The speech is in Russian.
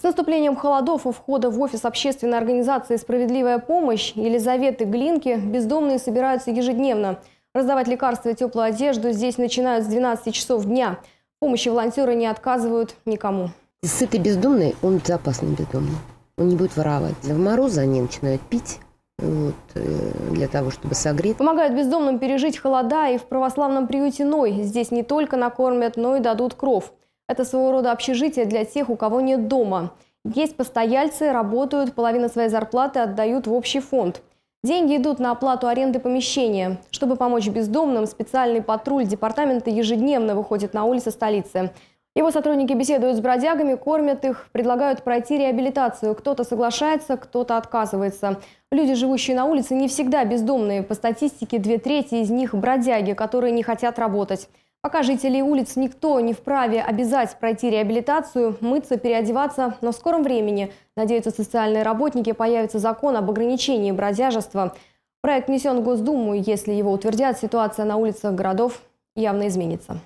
С наступлением холодов у входа в офис общественной организации «Справедливая помощь» Елизаветы Глинки бездомные собираются ежедневно. Раздавать лекарства и теплую одежду здесь начинают с 12 часов дня. Помощи волонтеры не отказывают никому. Сытый бездомный, он безопасный бездомный. Он не будет воровать. В морозы они начинают пить, вот, э, для того, чтобы согреть. Помогают бездомным пережить холода и в православном приюте Ной. Здесь не только накормят, но и дадут кров. Это своего рода общежитие для тех, у кого нет дома. Есть постояльцы, работают, половина своей зарплаты отдают в общий фонд. Деньги идут на оплату аренды помещения. Чтобы помочь бездомным, специальный патруль департамента ежедневно выходит на улицы столицы. Его сотрудники беседуют с бродягами, кормят их, предлагают пройти реабилитацию. Кто-то соглашается, кто-то отказывается. Люди, живущие на улице, не всегда бездомные. По статистике, две трети из них – бродяги, которые не хотят работать. Пока жителей улиц никто не вправе обязать пройти реабилитацию, мыться, переодеваться, но в скором времени, надеются социальные работники, появится закон об ограничении бродяжества. Проект внесен в Госдуму, если его утвердят, ситуация на улицах городов явно изменится.